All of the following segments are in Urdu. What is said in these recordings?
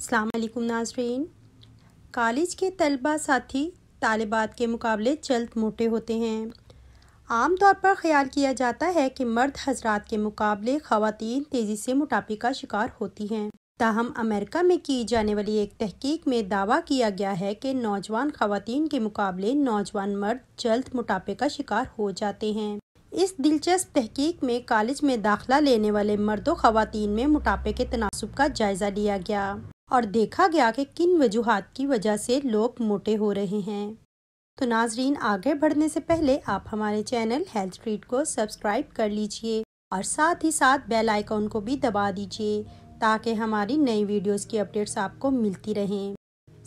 السلام علیکم ناظرین کالج کے طلبہ ساتھی طالبات کے مقابلے جلد موٹے ہوتے ہیں عام طور پر خیال کیا جاتا ہے کہ مرد حضرات کے مقابلے خواتین تیزی سے موٹاپے کا شکار ہوتی ہیں تاہم امریکہ میں کی جانے والی ایک تحقیق میں دعویٰ کیا گیا ہے کہ نوجوان خواتین کے مقابلے نوجوان مرد جلد موٹاپے کا شکار ہو جاتے ہیں اس دلچسپ تحقیق میں کالج میں داخلہ لینے والے مرد و خواتین میں موٹاپے کے تناسب کا جائزہ لیا گیا اور دیکھا گیا کہ کن وجوہات کی وجہ سے لوگ موٹے ہو رہے ہیں تو ناظرین آگے بڑھنے سے پہلے آپ ہمارے چینل ہیلتھ ٹریٹ کو سبسکرائب کر لیجئے اور ساتھ ہی ساتھ بیل آئیکن کو بھی دبا دیجئے تاکہ ہماری نئی ویڈیوز کی اپڈیٹس آپ کو ملتی رہیں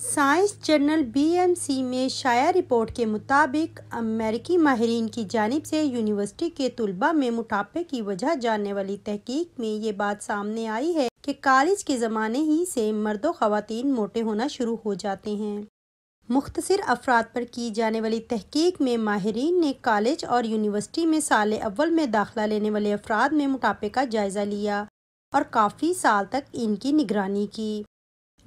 science journal B M C میں شائع رپورٹ کے مطابق امریکی ماہرین کی جانب سے یونیورسٹی کے طلباء میں موٹاپے کی وجہ جاننے والی تحقیق میں یہ بات سامنے آئی ہے کہ کالج کے زمانے ہی سے مرد و خواتین موٹے ہونا شروع ہو جاتے ہیں مختصر افراد پر کی جانے والی تحقیق میں ماہرین نے کالج اور یونیورسٹی میں سال اول میں داخلہ لینے والے افراد میں موٹاپے کا جائزہ لیا اور کافی سال تک ان کی نگرانی کی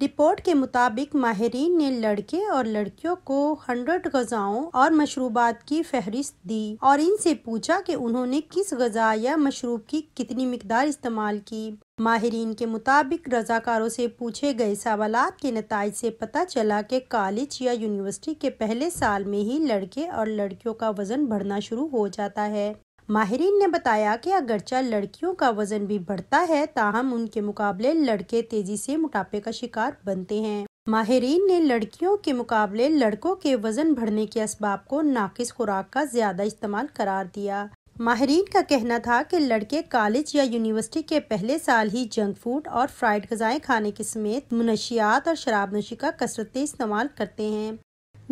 رپورٹ کے مطابق ماہرین نے لڑکے اور لڑکیوں کو ہنڈریڈ غذاؤں اور مشروبات کی فہرست دی اور ان سے پوچھا کہ انہوں نے کس غذا یا مشروب کی کتنی مقدار استعمال کی ماہرین کے مطابق رضاکاروں سے پوچھے گئے سوالات کے نتائج سے پتہ چلا کہ کالج یا یونیورسٹی کے پہلے سال میں ہی لڑکے اور لڑکیوں کا وزن بڑھنا شروع ہو جاتا ہے ماہرین نے بتایا کہ اگرچہ لڑکیوں کا وزن بھی بڑھتا ہے تاہم ان کے مقابلے لڑکے تیزی سے موٹاپے کا شکار بنتے ہیں ماہرین نے لڑکیوں کے مقابلے لڑکوں کے وزن بڑھنے کے اسباب کو ناقص خوراک کا زیادہ استعمال قرار دیا ماہرین کا کہنا تھا کہ لڑکے کالج یا یونیورسٹی کے پہلے سال ہی جنک فوڈ اور فرائیڈ غذائیں کھانے کے سمیت منشیات اور شراب نشی کا کثرت استعمال کرتے ہیں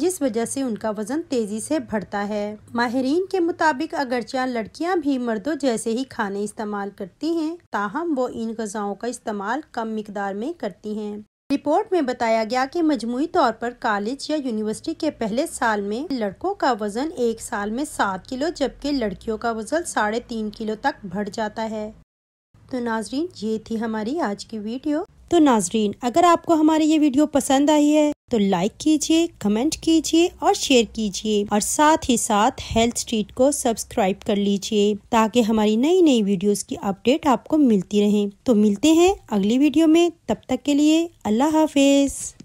جس وجہ سے ان کا وزن تیزی سے بڑھتا ہے ماہرین کے مطابق اگرچہ لڑکیاں بھی مردوں جیسے ہی کھانے استعمال کرتی ہیں تاہم وہ ان غذاؤں کا استعمال کم مقدار میں کرتی ہیں رپورٹ میں بتایا گیا کہ مجموعی طور پر کالج یا یونیورسٹی کے پہلے سال میں لڑکوں کا وزن ایک سال میں سات کلو جبکہ لڑکیوں کا وزن ساڑھے تین کلو تک بڑھ جاتا ہے تو ناظرین یہ تھی ہماری آج کی ویڈیو تو ناظرین اگر آپ کو ہماری یہ ویڈیو پسند آئی ہے تو لائک کیجیے کمنٹ کیجیے اور شیئر کیجیے اور ساتھ ہی ساتھ ہیلتھ سٹریٹ کو سبسکرائب کر لیجیے تاکہ ہماری نئی نئی ویڈیوز کی اپڈیٹ آپ کو ملتی رہیں تو ملتے ہیں اگلی ویڈیو میں تب تک کے لیے اللہ حافظ